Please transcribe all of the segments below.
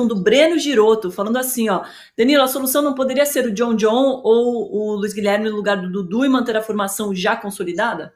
um do Breno Giroto, falando assim, ó. Danilo, a solução não poderia ser o John John ou o Luiz Guilherme no lugar do Dudu e manter a formação já consolidada?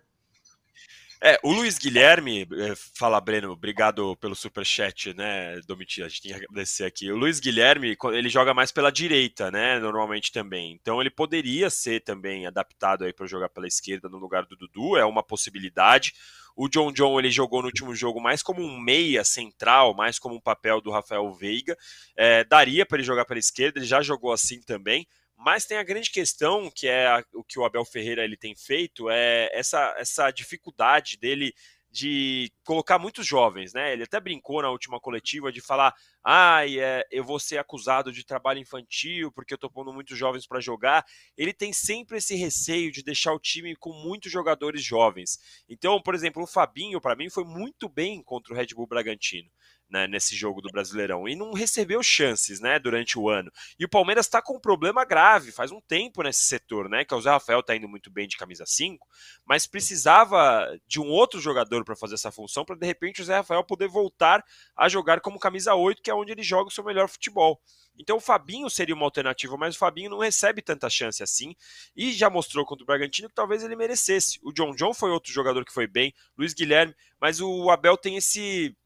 É, o Luiz Guilherme, eh, fala Breno, obrigado pelo superchat, né, Domiti, a gente tem que agradecer aqui. O Luiz Guilherme, ele joga mais pela direita, né, normalmente também. Então ele poderia ser também adaptado aí para jogar pela esquerda no lugar do Dudu, é uma possibilidade. O John John ele jogou no último jogo mais como um meia central, mais como um papel do Rafael Veiga. É, daria para ele jogar pela esquerda, ele já jogou assim também. Mas tem a grande questão, que é a, o que o Abel Ferreira ele tem feito, é essa, essa dificuldade dele de colocar muitos jovens, né? Ele até brincou na última coletiva de falar: ai, ah, é, eu vou ser acusado de trabalho infantil porque eu tô pondo muitos jovens para jogar. Ele tem sempre esse receio de deixar o time com muitos jogadores jovens. Então, por exemplo, o Fabinho, para mim, foi muito bem contra o Red Bull Bragantino né, nesse jogo do Brasileirão e não recebeu chances né, durante o ano. E o Palmeiras está com um problema grave faz um tempo nesse setor, né? Que é o Zé Rafael está indo muito bem de camisa 5, mas precisava de um outro jogador para fazer essa função para de repente o Zé Rafael poder voltar a jogar como camisa 8, que é onde ele joga o seu melhor futebol. Então o Fabinho seria uma alternativa, mas o Fabinho não recebe tanta chance assim e já mostrou contra o Bragantino que talvez ele merecesse. O John John foi outro jogador que foi bem, Luiz Guilherme, mas o Abel tem esse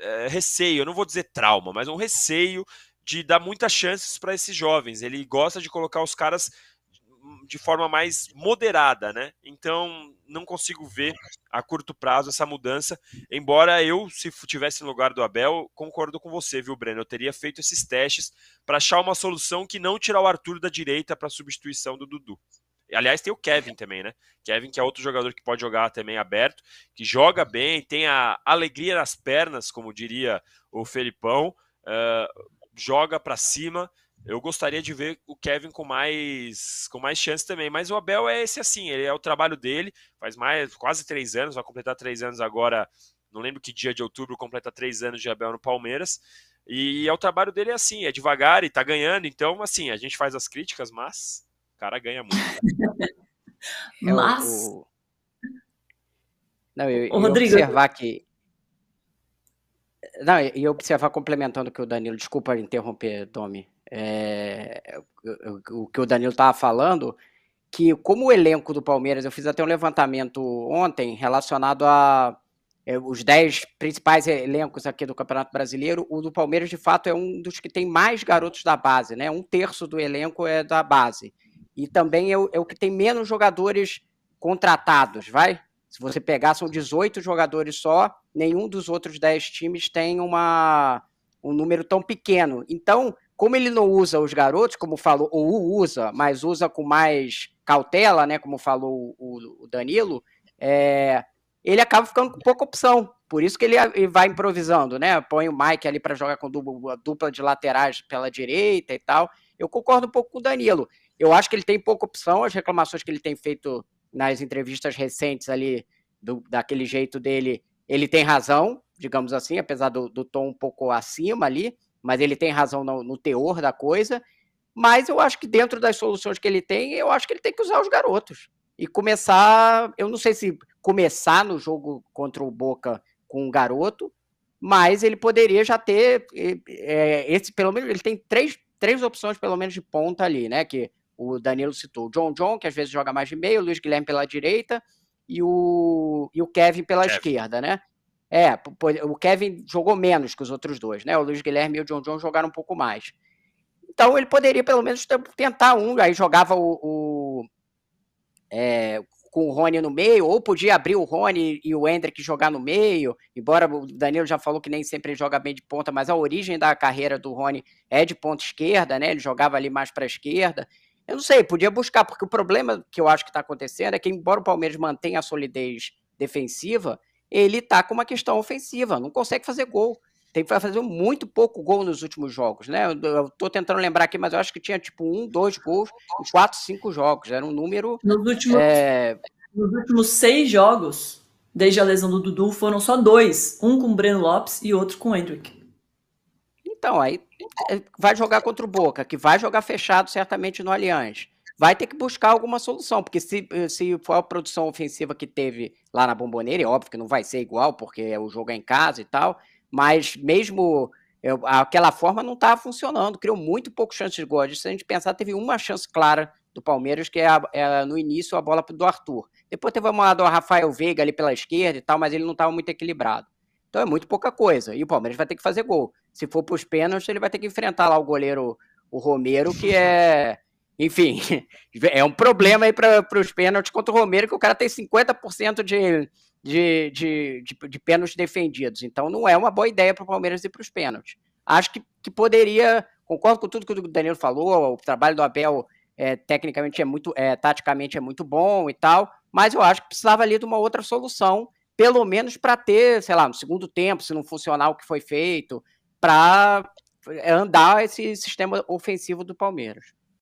é, receio, eu não vou dizer trauma, mas um receio de dar muitas chances para esses jovens. Ele gosta de colocar os caras de forma mais moderada, né? Então não consigo ver a curto prazo essa mudança. Embora eu, se tivesse no lugar do Abel, concordo com você, viu, Breno? Eu teria feito esses testes para achar uma solução que não tirar o Arthur da direita para substituição do Dudu. Aliás, tem o Kevin também, né? Kevin, que é outro jogador que pode jogar também aberto, que joga bem, tem a alegria nas pernas, como diria o Felipão, uh, joga para cima. Eu gostaria de ver o Kevin com mais com mais chance também, mas o Abel é esse assim, ele é o trabalho dele, faz mais quase três anos, vai completar três anos agora, não lembro que dia de outubro completa três anos de Abel no Palmeiras. E é o trabalho dele é assim, é devagar e tá ganhando, então assim, a gente faz as críticas, mas o cara ganha muito. Né? É Mas. o... Não, eu, Rodrigo... observar que. Não, e observar, complementando o que o Danilo, desculpa interromper, Domi, é, o, o que o Danilo estava falando, que como o elenco do Palmeiras, eu fiz até um levantamento ontem relacionado a é, os 10 principais elencos aqui do Campeonato Brasileiro, o do Palmeiras de fato é um dos que tem mais garotos da base, né? Um terço do elenco é da base e também é o, é o que tem menos jogadores contratados, vai? Se você pegar, são 18 jogadores só, nenhum dos outros 10 times tem uma, um número tão pequeno. Então, como ele não usa os garotos, como falou, ou usa, mas usa com mais cautela, né? Como falou o, o Danilo, é, ele acaba ficando com pouca opção. Por isso que ele, ele vai improvisando, né? Põe o Mike ali para jogar com dupla, dupla de laterais pela direita e tal. Eu concordo um pouco com o Danilo. Eu acho que ele tem pouca opção, as reclamações que ele tem feito nas entrevistas recentes ali, do, daquele jeito dele, ele tem razão, digamos assim, apesar do, do tom um pouco acima ali, mas ele tem razão no, no teor da coisa. Mas eu acho que dentro das soluções que ele tem, eu acho que ele tem que usar os garotos. E começar, eu não sei se começar no jogo contra o Boca com um garoto, mas ele poderia já ter é, esse, pelo menos, ele tem três, três opções, pelo menos, de ponta ali, né? Que o Danilo citou o John John, que às vezes joga mais de meio, o Luiz Guilherme pela direita e o, e o Kevin pela Kevin. esquerda, né? É, o Kevin jogou menos que os outros dois, né? O Luiz Guilherme e o John John jogaram um pouco mais. Então ele poderia pelo menos tentar um, aí jogava o, o é, com o Rony no meio, ou podia abrir o Rony e o Hendrick jogar no meio, embora o Danilo já falou que nem sempre ele joga bem de ponta, mas a origem da carreira do Rony é de ponta esquerda, né? Ele jogava ali mais para a esquerda. Eu não sei, podia buscar, porque o problema que eu acho que está acontecendo é que, embora o Palmeiras mantenha a solidez defensiva, ele está com uma questão ofensiva, não consegue fazer gol. Tem que fazer muito pouco gol nos últimos jogos, né? Eu estou tentando lembrar aqui, mas eu acho que tinha tipo um, dois gols em quatro, cinco jogos. Era um número. Nos últimos, é... nos últimos seis jogos, desde a lesão do Dudu, foram só dois: um com o Breno Lopes e outro com o Hendrick. Então, aí é, vai jogar contra o Boca, que vai jogar fechado certamente no Allianz. Vai ter que buscar alguma solução, porque se, eh, se for a produção ofensiva que teve lá na Bomboneira, é óbvio que não vai ser igual, porque o jogo é em casa e tal, mas mesmo eu, eh, aquela forma não estava tá funcionando, criou muito pouco chances de gol. Se a gente pensar, teve uma chance clara do Palmeiras, que é, a, é no início a bola do Arthur. Depois teve uma do Rafael Veiga ali pela esquerda e tal, mas ele não estava muito equilibrado. Então é muito pouca coisa. E o Palmeiras vai ter que fazer gol. Se for para os pênaltis, ele vai ter que enfrentar lá o goleiro, o Romero, que é. Enfim, é um problema aí para os pênaltis contra o Romero, que o cara tem 50% de, de, de, de, de pênaltis defendidos. Então não é uma boa ideia para o Palmeiras ir para os pênaltis. Acho que, que poderia. Concordo com tudo que o Danilo falou, o trabalho do Abel é, tecnicamente é muito, é, taticamente é muito bom e tal, mas eu acho que precisava ali de uma outra solução pelo menos para ter, sei lá, no segundo tempo, se não funcionar o que foi feito, para andar esse sistema ofensivo do Palmeiras.